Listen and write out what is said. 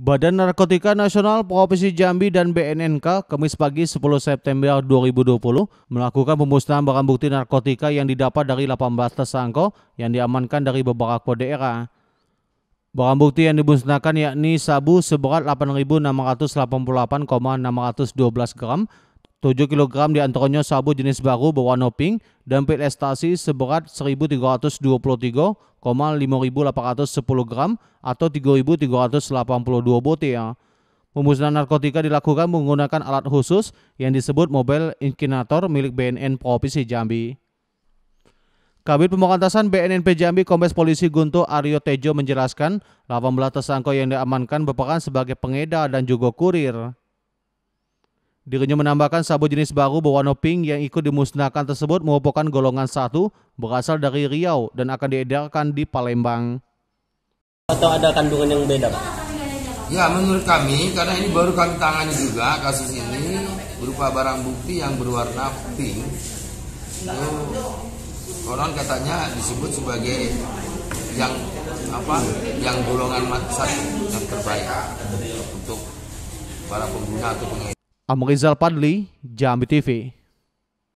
Badan Narkotika Nasional Provinsi Jambi dan BNNK Kamis pagi 10 September 2020 melakukan pemusnahan barang bukti narkotika yang didapat dari 18 tersangka yang diamankan dari beberapa daerah. Barang bukti yang dimusnahkan yakni sabu seberat 8.688,612 gram, 7 kg antaranya sabu jenis baru berwarna pink dan pil ekstasi seberat 1.323,5810 gram atau 3.382 butir. Pemusnahan narkotika dilakukan menggunakan alat khusus yang disebut mobile inkinator milik BNN Provinsi Jambi. Kabit Pemberantasan BNNP Jambi Kombes Polisi Gunto Aryo Tejo menjelaskan 18 tersangka yang diamankan berperan sebagai pengedar dan juga kurir. Dirinya menambahkan sabu jenis baru berwarna pink yang ikut dimusnahkan tersebut merupakan golongan satu berasal dari Riau dan akan diedarkan di Palembang. Atau ada kandungan yang beda? Ya menurut kami karena ini baru kami tangani juga kasus ini berupa barang bukti yang berwarna pink. itu konon katanya disebut sebagai yang apa yang golongan satu yang terbaik untuk para pengguna atau pengguna. Amrizal Padli, Jambi TV.